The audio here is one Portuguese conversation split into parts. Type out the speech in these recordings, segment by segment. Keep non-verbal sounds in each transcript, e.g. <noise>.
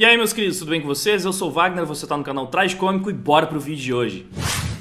E aí, meus queridos, tudo bem com vocês? Eu sou Wagner, você tá no canal Traz Cômico e bora pro vídeo de hoje.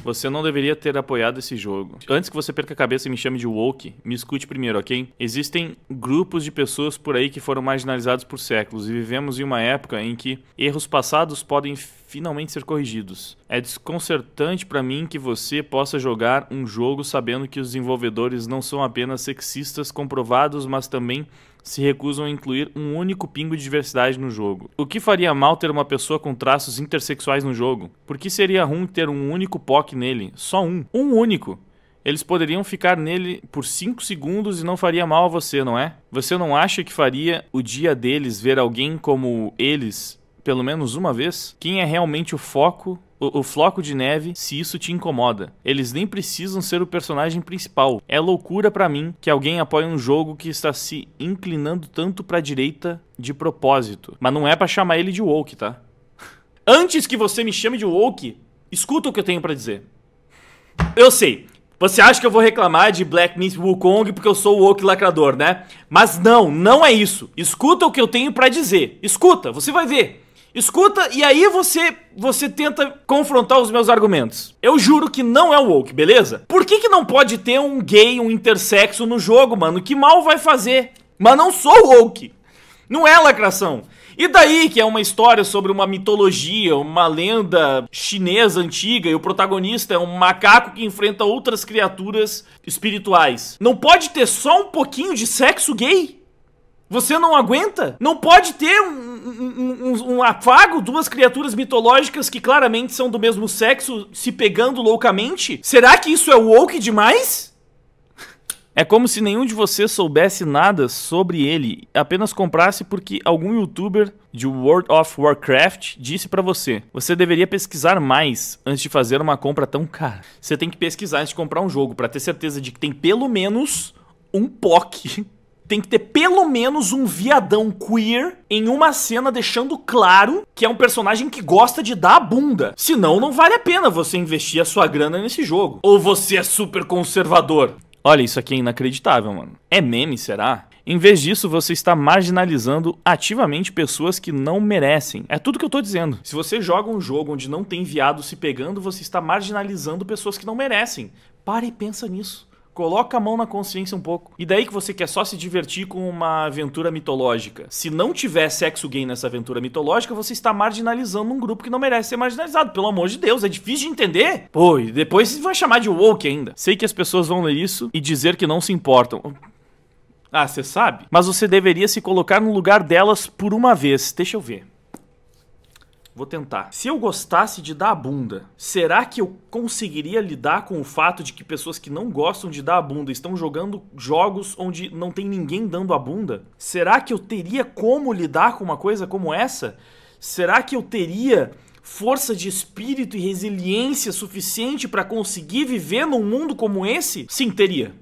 Você não deveria ter apoiado esse jogo. Antes que você perca a cabeça e me chame de woke, me escute primeiro, ok? Existem grupos de pessoas por aí que foram marginalizados por séculos e vivemos em uma época em que erros passados podem finalmente ser corrigidos. É desconcertante para mim que você possa jogar um jogo sabendo que os desenvolvedores não são apenas sexistas comprovados, mas também se recusam a incluir um único pingo de diversidade no jogo. O que faria mal ter uma pessoa com traços intersexuais no jogo? Por que seria ruim ter um único POC nele? Só um. Um único. Eles poderiam ficar nele por 5 segundos e não faria mal a você, não é? Você não acha que faria o dia deles ver alguém como eles pelo menos uma vez? Quem é realmente o foco o, o, Floco de Neve se isso te incomoda. Eles nem precisam ser o personagem principal. É loucura para mim que alguém apoie um jogo que está se inclinando tanto pra direita de propósito. Mas não é para chamar ele de woke, tá? <laughs> Antes que você me chame de woke, escuta o que eu tenho para dizer. Eu sei, você acha que eu vou reclamar de Black Myth Wukong porque eu sou o woke lacrador, né? Mas não, não é isso. Escuta o que eu tenho para dizer. Escuta, você vai ver. Escuta e aí você você tenta confrontar os meus argumentos. Eu juro que não é woke, beleza? Por que que não pode ter um gay, um intersexo no jogo, mano? Que mal vai fazer? Mas não sou woke. Não é lacração. E daí que é uma história sobre uma mitologia, uma lenda chinesa antiga e o protagonista é um macaco que enfrenta outras criaturas espirituais. Não pode ter só um pouquinho de sexo gay? Você não aguenta? Não pode ter um, um, um, um, afago, duas criaturas mitológicas que claramente são do mesmo sexo se pegando loucamente? Será que isso é woke demais? É como se nenhum de vocês soubesse nada sobre ele, apenas comprasse porque algum youtuber de World of Warcraft disse para você: "Você deveria pesquisar mais antes de fazer uma compra tão cara". Você tem que pesquisar antes de comprar um jogo para ter certeza de que tem pelo menos um POC <laughs> tem que ter pelo menos um viadão queer em uma cena deixando claro que é um personagem que gosta de dar a bunda. Senão não vale a pena você investir a sua grana nesse jogo. Ou você é super conservador. Olha, isso aqui é inacreditável, mano. É meme, será? Em vez disso, você está marginalizando ativamente pessoas que não merecem. É tudo que eu tô dizendo. Se você joga um jogo onde não tem viado se pegando, você está marginalizando pessoas que não merecem. Para e pensa nisso. Coloca a mão na consciência um pouco. E daí que você quer só se divertir com uma aventura mitológica. Se não tiver sexo gay nessa aventura mitológica, você está marginalizando um grupo que não merece ser marginalizado. Pelo amor de Deus, é difícil de entender. Pô, e depois vai chamar de woke ainda. Sei que as pessoas vão ler isso e dizer que não se importam. Ah, você sabe? Mas você deveria se colocar no lugar delas por uma vez. Deixa eu ver. Vou tentar. Se eu gostasse de dar a bunda, será que eu conseguiria lidar com o fato de que pessoas que não gostam de dar a bunda estão jogando jogos onde não tem ninguém dando a bunda? Será que eu teria como lidar com uma coisa como essa? Será que eu teria força de espírito e resiliência suficiente para conseguir viver num mundo como esse? Sim, teria.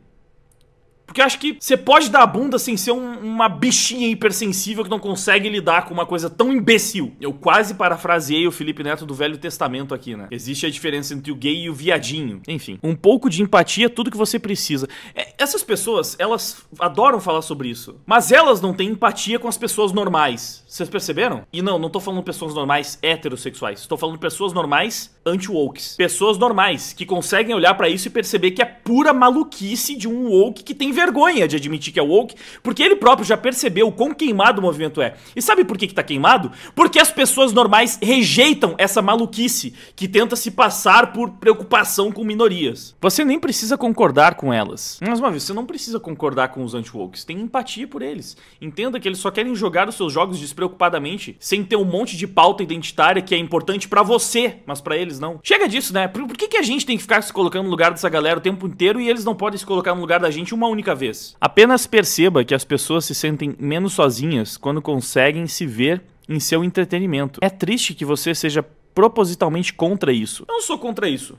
Porque eu acho que você pode dar a bunda sem ser um, uma bichinha hipersensível que não consegue lidar com uma coisa tão imbecil. Eu quase parafraseei o Felipe Neto do Velho Testamento aqui, né? Existe a diferença entre o gay e o viadinho. Enfim, um pouco de empatia é tudo que você precisa. É, essas pessoas, elas adoram falar sobre isso, mas elas não têm empatia com as pessoas normais. Vocês perceberam? E não, não tô falando pessoas normais heterossexuais. Estou falando pessoas normais anti-wokes. Pessoas normais que conseguem olhar para isso e perceber que é pura maluquice de um woke que tem vergonha vergonha de admitir que é woke, porque ele próprio já percebeu o quão queimado o movimento é. E sabe por que, que tá queimado? Porque as pessoas normais rejeitam essa maluquice que tenta se passar por preocupação com minorias. Você nem precisa concordar com elas. mas uma vez, você não precisa concordar com os anti-wokes. Tem empatia por eles. Entenda que eles só querem jogar os seus jogos despreocupadamente, sem ter um monte de pauta identitária que é importante para você, mas para eles não. Chega disso, né? Por, por que, que a gente tem que ficar se colocando no lugar dessa galera o tempo inteiro e eles não podem se colocar no lugar da gente uma única única vez. Apenas perceba que as pessoas se sentem menos sozinhas quando conseguem se ver em seu entretenimento. É triste que você seja propositalmente contra isso. Não sou contra isso.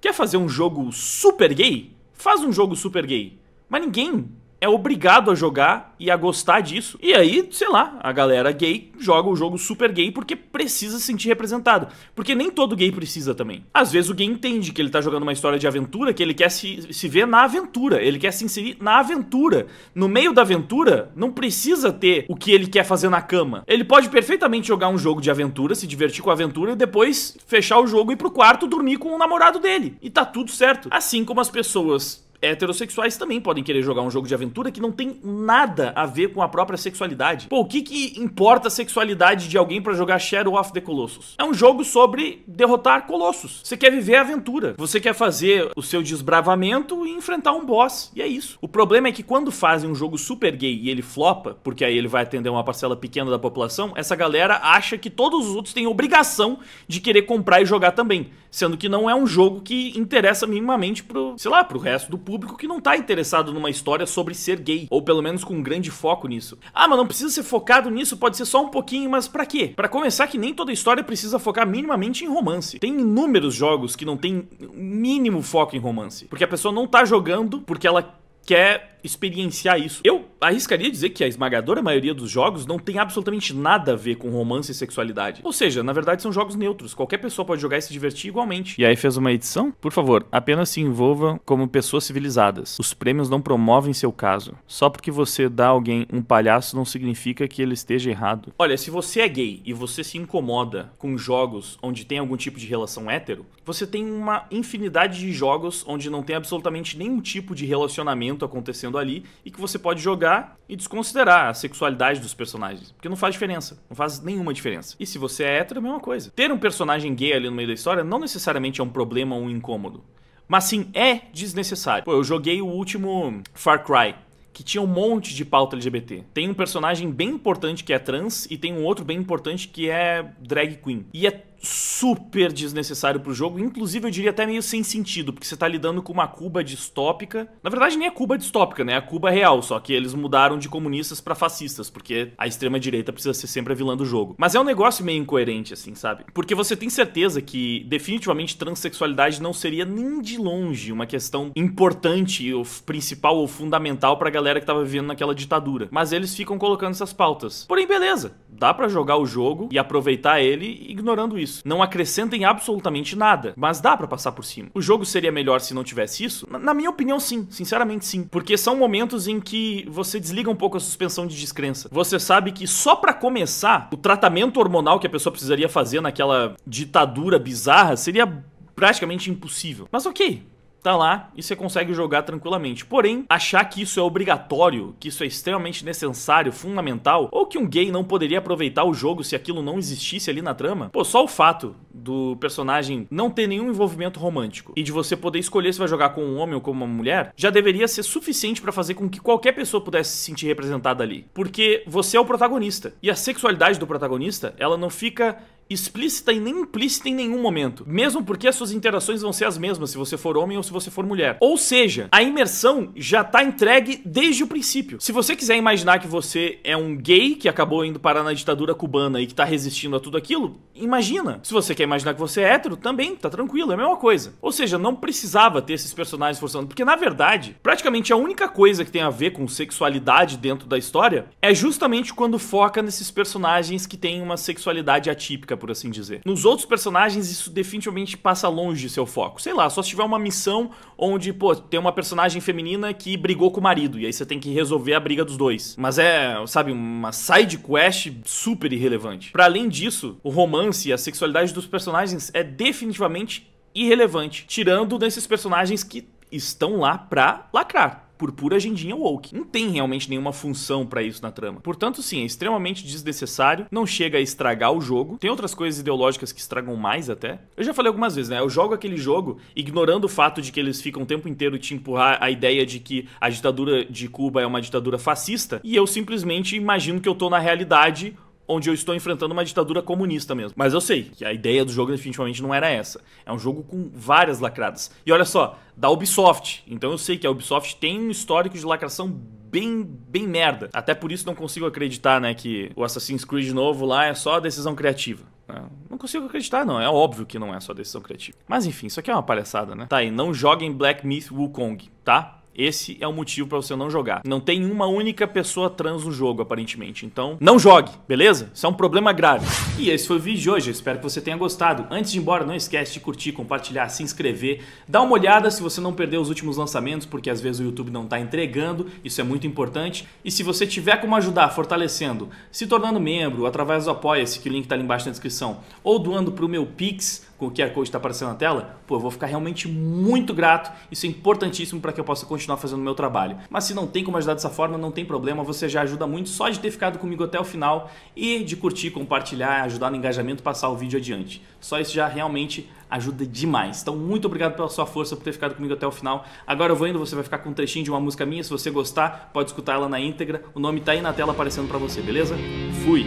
Quer fazer um jogo super gay? Faz um jogo super gay. Mas ninguém é obrigado a jogar e a gostar disso. E aí, sei lá, a galera gay joga o jogo super gay porque precisa se sentir representado. Porque nem todo gay precisa também. Às vezes o gay entende que ele tá jogando uma história de aventura, que ele quer se, se ver na aventura, ele quer se inserir na aventura. No meio da aventura, não precisa ter o que ele quer fazer na cama. Ele pode perfeitamente jogar um jogo de aventura, se divertir com a aventura e depois fechar o jogo e ir pro quarto dormir com o namorado dele. E tá tudo certo. Assim como as pessoas heterossexuais também podem querer jogar um jogo de aventura que não tem nada a ver com a própria sexualidade. Pô, o que que importa a sexualidade de alguém para jogar Shadow of the Colossus? É um jogo sobre derrotar colossos. Você quer viver a aventura. Você quer fazer o seu desbravamento e enfrentar um boss. E é isso. O problema é que quando fazem um jogo super gay e ele flopa, porque aí ele vai atender uma parcela pequena da população, essa galera acha que todos os outros têm obrigação de querer comprar e jogar também. Sendo que não é um jogo que interessa minimamente pro, sei lá, pro resto do público público que não tá interessado numa história sobre ser gay, ou pelo menos com um grande foco nisso. Ah, mas não precisa ser focado nisso, pode ser só um pouquinho, mas para quê? Para começar que nem toda história precisa focar minimamente em romance. Tem inúmeros jogos que não tem mínimo foco em romance, porque a pessoa não tá jogando porque ela quer experienciar isso. Eu arriscaria dizer que a esmagadora maioria dos jogos não tem absolutamente nada a ver com romance e sexualidade. Ou seja, na verdade são jogos neutros, qualquer pessoa pode jogar e se divertir igualmente. E aí fez uma edição? Por favor, apenas se envolva como pessoas civilizadas. Os prêmios não promovem seu caso. Só porque você dá a alguém um palhaço não significa que ele esteja errado. Olha, se você é gay e você se incomoda com jogos onde tem algum tipo de relação hétero, você tem uma infinidade de jogos onde não tem absolutamente nenhum tipo de relacionamento acontecendo acontecendo ali e que você pode jogar e desconsiderar a sexualidade dos personagens. Porque não faz diferença. Não faz nenhuma diferença. E se você é hétero, é a mesma coisa. Ter um personagem gay ali no meio da história não necessariamente é um problema ou um incômodo. Mas sim, é desnecessário. Pô, eu joguei o último Far Cry que tinha um monte de pauta LGBT. Tem um personagem bem importante que é trans e tem um outro bem importante que é drag queen. E é super desnecessário pro jogo, inclusive eu diria até meio sem sentido, porque você tá lidando com uma Cuba distópica. Na verdade, nem é Cuba distópica, né? É a Cuba real, só que eles mudaram de comunistas para fascistas, porque a extrema direita precisa ser sempre a vilã do jogo. Mas é um negócio meio incoerente assim, sabe? Porque você tem certeza que definitivamente transexualidade não seria nem de longe uma questão importante ou principal ou fundamental pra galera que tava vivendo naquela ditadura. Mas eles ficam colocando essas pautas. Porém, beleza, dá para jogar o jogo e aproveitar ele ignorando isso isso. Não acrescentem absolutamente nada, mas dá para passar por cima. O jogo seria melhor se não tivesse isso? Na minha opinião, sim. Sinceramente, sim. Porque são momentos em que você desliga um pouco a suspensão de descrença. Você sabe que só para começar, o tratamento hormonal que a pessoa precisaria fazer naquela ditadura bizarra seria praticamente impossível. Mas ok, tá lá e você consegue jogar tranquilamente. Porém, achar que isso é obrigatório, que isso é extremamente necessário, fundamental, ou que um gay não poderia aproveitar o jogo se aquilo não existisse ali na trama, pô, só o fato do personagem não ter nenhum envolvimento romântico e de você poder escolher se vai jogar com um homem ou com uma mulher, já deveria ser suficiente para fazer com que qualquer pessoa pudesse se sentir representada ali. Porque você é o protagonista. E a sexualidade do protagonista, ela não fica explícita e nem implícita em nenhum momento. Mesmo porque as suas interações vão ser as mesmas se você for homem ou se você for mulher. Ou seja, a imersão já está entregue desde o princípio. Se você quiser imaginar que você é um gay que acabou indo parar na ditadura cubana e que está resistindo a tudo aquilo, imagina. Se você quer imaginar que você é hétero, também, tá tranquilo, é a mesma coisa. Ou seja, não precisava ter esses personagens forçando, porque na verdade, praticamente a única coisa que tem a ver com sexualidade dentro da história é justamente quando foca nesses personagens que têm uma sexualidade atípica por assim dizer. Nos outros personagens, isso definitivamente passa longe de seu foco. Sei lá, só se tiver uma missão onde, pô, tem uma personagem feminina que brigou com o marido, e aí você tem que resolver a briga dos dois. Mas é, sabe, uma side quest super irrelevante. Para além disso, o romance e a sexualidade dos personagens é definitivamente irrelevante, tirando desses personagens que estão lá pra lacrar por pura agendinha woke. Não tem realmente nenhuma função para isso na trama. Portanto, sim, é extremamente desnecessário, não chega a estragar o jogo. Tem outras coisas ideológicas que estragam mais até. Eu já falei algumas vezes, né? Eu jogo aquele jogo ignorando o fato de que eles ficam o tempo inteiro te empurrar a ideia de que a ditadura de Cuba é uma ditadura fascista e eu simplesmente imagino que eu tô na realidade onde eu estou enfrentando uma ditadura comunista mesmo. Mas eu sei que a ideia do jogo definitivamente não era essa. É um jogo com várias lacradas. E olha só, da Ubisoft. Então eu sei que a Ubisoft tem um histórico de lacração bem, bem merda. Até por isso não consigo acreditar, né, que o Assassin's Creed novo lá é só decisão criativa. Né? Não consigo acreditar, não. É óbvio que não é só decisão criativa. Mas enfim, isso aqui é uma palhaçada, né? Tá aí, não joguem Black Myth Wukong, tá? Esse é o motivo para você não jogar. Não tem uma única pessoa trans no jogo, aparentemente. Então, não jogue, beleza? Isso é um problema grave. E esse foi o vídeo de hoje. espero que você tenha gostado. Antes de ir embora, não esquece de curtir, compartilhar, se inscrever. Dá uma olhada se você não perdeu os últimos lançamentos, porque às vezes o YouTube não está entregando. Isso é muito importante. E se você tiver como ajudar fortalecendo, se tornando membro, através do Apoia-se, que o link está ali embaixo na descrição, ou doando para o meu Pix, com o QR Code está aparecendo na tela, pô, eu vou ficar realmente muito grato. Isso é importantíssimo para que eu possa continuar fazendo o meu trabalho. Mas se não tem como ajudar dessa forma, não tem problema, você já ajuda muito só de ter ficado comigo até o final e de curtir, compartilhar, ajudar no engajamento, passar o vídeo adiante. Só isso já realmente ajuda demais. Então, muito obrigado pela sua força, por ter ficado comigo até o final. Agora eu vou indo, você vai ficar com um trechinho de uma música minha. Se você gostar, pode escutar ela na íntegra. O nome está aí na tela aparecendo para você, beleza? Fui!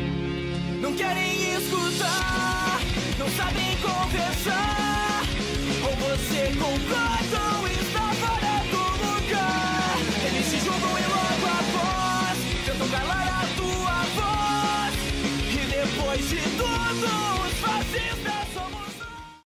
Não querem escutar, não sabem conversar. Ou você concorda?